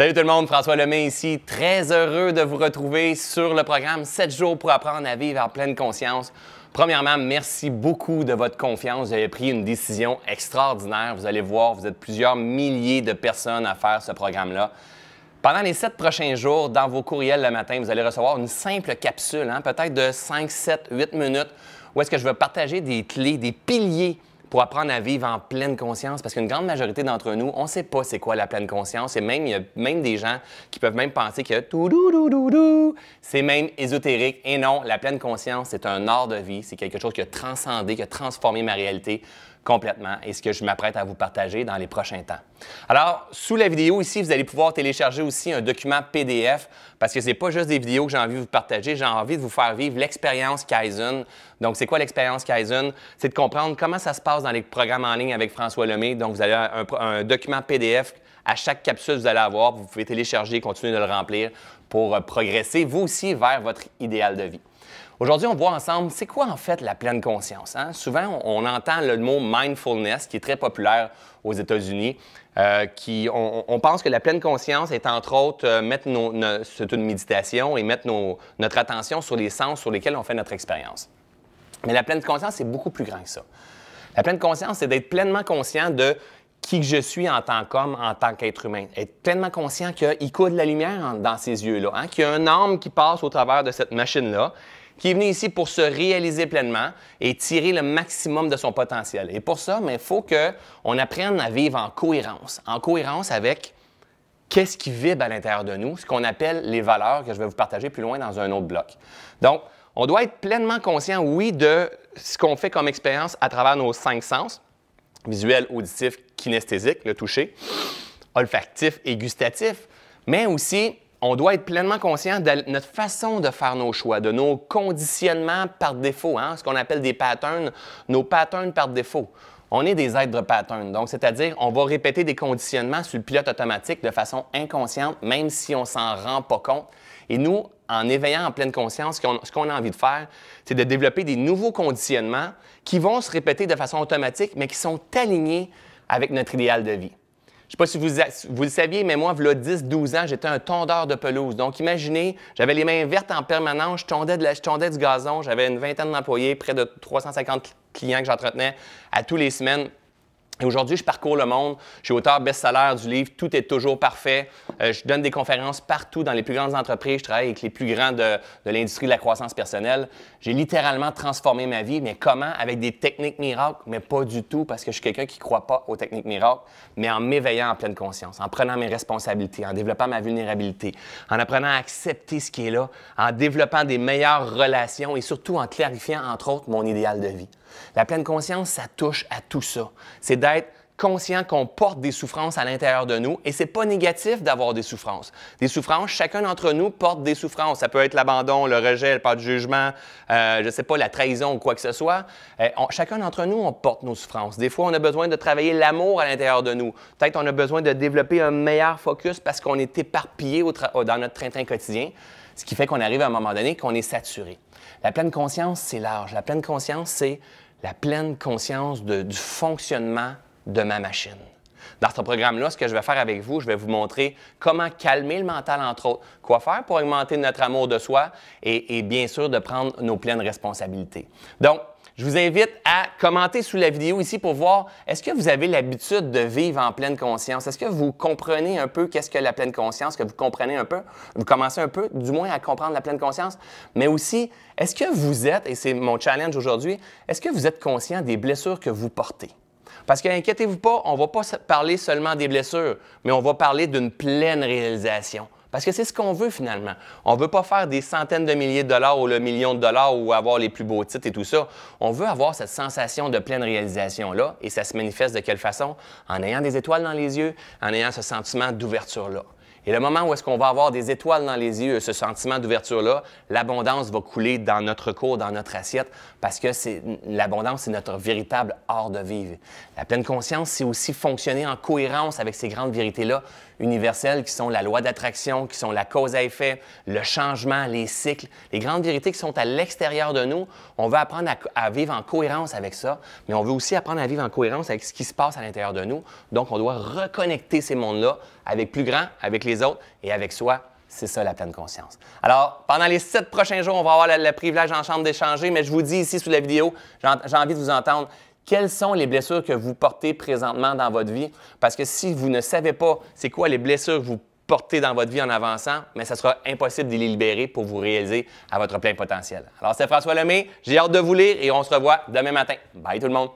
Salut tout le monde, François Lemay ici. Très heureux de vous retrouver sur le programme 7 jours pour apprendre à vivre en pleine conscience. Premièrement, merci beaucoup de votre confiance. Vous avez pris une décision extraordinaire. Vous allez voir, vous êtes plusieurs milliers de personnes à faire ce programme-là. Pendant les 7 prochains jours, dans vos courriels le matin, vous allez recevoir une simple capsule, hein, peut-être de 5, 7, 8 minutes, où est-ce que je vais partager des clés, des piliers pour apprendre à vivre en pleine conscience, parce qu'une grande majorité d'entre nous, on ne sait pas c'est quoi la pleine conscience, et même, il y a même des gens qui peuvent même penser que c'est même ésotérique, et non, la pleine conscience, c'est un art de vie, c'est quelque chose qui a transcendé, qui a transformé ma réalité, complètement et ce que je m'apprête à vous partager dans les prochains temps. Alors, sous la vidéo ici, vous allez pouvoir télécharger aussi un document PDF parce que ce n'est pas juste des vidéos que j'ai envie de vous partager, j'ai envie de vous faire vivre l'expérience Kaizen. Donc, c'est quoi l'expérience Kaizen? C'est de comprendre comment ça se passe dans les programmes en ligne avec François Lemay. Donc, vous allez un, un document PDF à chaque capsule que vous allez avoir, vous pouvez télécharger et continuer de le remplir pour euh, progresser vous aussi vers votre idéal de vie. Aujourd'hui, on voit ensemble, c'est quoi en fait la pleine conscience? Hein? Souvent, on, entend le mot mindfulness qui est très populaire aux États-Unis, euh, qui on, pense que la pleine conscience est entre autres euh, mettre nos, c'est une méditation et mettre notre attention sur les sens sur lesquels on fait notre expérience. Mais la pleine conscience, c'est beaucoup plus grand que ça. La pleine conscience, c'est d'être pleinement conscient de qui je suis en tant qu'homme, en tant qu'être humain. Être pleinement conscient qu'il coule de la lumière dans ses yeux-là, hein, qu'il y a un âme qui passe au travers de cette machine-là qui est venu ici pour se réaliser pleinement et tirer le maximum de son potentiel. Et pour ça, il faut qu'on apprenne à vivre en cohérence, en cohérence avec qu'est-ce qui vibre à l'intérieur de nous, ce qu'on appelle les valeurs que je vais vous partager plus loin dans un autre bloc. Donc, on doit être pleinement conscient, oui, de ce qu'on fait comme expérience à travers nos cinq sens, visuel, auditif, kinesthésique, le toucher, olfactif et gustatif, mais aussi on doit être pleinement conscient de notre façon de faire nos choix, de nos conditionnements par défaut, hein, ce qu'on appelle des patterns, nos patterns par défaut. On est des êtres de patterns, donc c'est-à-dire on va répéter des conditionnements sur le pilote automatique de façon inconsciente, même si on s'en rend pas compte. Et nous, en éveillant en pleine conscience, ce qu'on a envie de faire, c'est de développer des nouveaux conditionnements qui vont se répéter de façon automatique, mais qui sont alignés avec notre idéal de vie. Je sais pas si vous, vous le saviez, mais moi, v'là 10-12 ans, j'étais un tondeur de pelouse. Donc, imaginez, j'avais les mains vertes en permanence, je tondais, de la, je tondais du gazon, j'avais une vingtaine d'employés, près de 350 clients que j'entretenais à tous les semaines aujourd'hui, je parcours le monde. Je suis auteur best-seller du livre Tout est toujours parfait. Euh, je donne des conférences partout dans les plus grandes entreprises. Je travaille avec les plus grands de, de l'industrie de la croissance personnelle. J'ai littéralement transformé ma vie. Mais comment? Avec des techniques miracles? Mais pas du tout, parce que je suis quelqu'un qui ne croit pas aux techniques miracles, mais en m'éveillant en pleine conscience, en prenant mes responsabilités, en développant ma vulnérabilité, en apprenant à accepter ce qui est là, en développant des meilleures relations et surtout en clarifiant, entre autres, mon idéal de vie. La pleine conscience, ça touche à tout ça. C'est d'être conscient qu'on porte des souffrances à l'intérieur de nous et c'est pas négatif d'avoir des souffrances. Des souffrances, chacun d'entre nous porte des souffrances. Ça peut être l'abandon, le rejet, le pas de jugement, euh, je ne sais pas, la trahison ou quoi que ce soit. Euh, chacun d'entre nous, on porte nos souffrances. Des fois, on a besoin de travailler l'amour à l'intérieur de nous. Peut-être on a besoin de développer un meilleur focus parce qu'on est éparpillé dans notre train-train quotidien. Ce qui fait qu'on arrive à un moment donné qu'on est saturé. La pleine conscience, c'est large. La pleine conscience, c'est la pleine conscience du fonctionnement de ma machine. Dans ce programme-là, ce que je vais faire avec vous, je vais vous montrer comment calmer le mental, entre autres, quoi faire pour augmenter notre amour de soi et, et bien sûr de prendre nos pleines responsabilités. Donc, je vous invite à commenter sous la vidéo ici pour voir est-ce que vous avez l'habitude de vivre en pleine conscience? Est-ce que vous comprenez un peu qu'est-ce que la pleine conscience, que vous comprenez un peu, vous commencez un peu du moins à comprendre la pleine conscience, mais aussi est-ce que vous êtes, et c'est mon challenge aujourd'hui, est-ce que vous êtes conscient des blessures que vous portez? Parce que, inquiétez-vous pas, on ne va pas parler seulement des blessures, mais on va parler d'une pleine réalisation. Parce que c'est ce qu'on veut finalement. On ne veut pas faire des centaines de milliers de dollars ou le million de dollars ou avoir les plus beaux titres et tout ça. On veut avoir cette sensation de pleine réalisation-là et ça se manifeste de quelle façon? En ayant des étoiles dans les yeux, en ayant ce sentiment d'ouverture-là. Et le moment où est-ce qu'on va avoir des étoiles dans les yeux, ce sentiment d'ouverture-là, l'abondance va couler dans notre cours, dans notre assiette, parce que l'abondance, c'est notre véritable art de vivre. La pleine conscience, c'est aussi fonctionner en cohérence avec ces grandes vérités-là, universelles qui sont la loi d'attraction, qui sont la cause à effet, le changement, les cycles, les grandes vérités qui sont à l'extérieur de nous. On veut apprendre à, vivre en cohérence avec ça, mais on veut aussi apprendre à vivre en cohérence avec ce qui se passe à l'intérieur de nous. Donc, on doit reconnecter ces mondes-là avec plus grand, avec les autres et avec soi. C'est ça la pleine conscience. Alors, pendant les sept prochains jours, on va avoir le, privilège en chambre d'échanger, mais je vous dis ici sous la vidéo, j'ai envie de vous entendre quelles sont les blessures que vous portez présentement dans votre vie. Parce que si vous ne savez pas c'est quoi les blessures que vous portez dans votre vie en avançant, mais ça sera impossible de les libérer pour vous réaliser à votre plein potentiel. Alors, c'est François Lemay. J'ai hâte de vous lire et on se revoit demain matin. Bye tout le monde.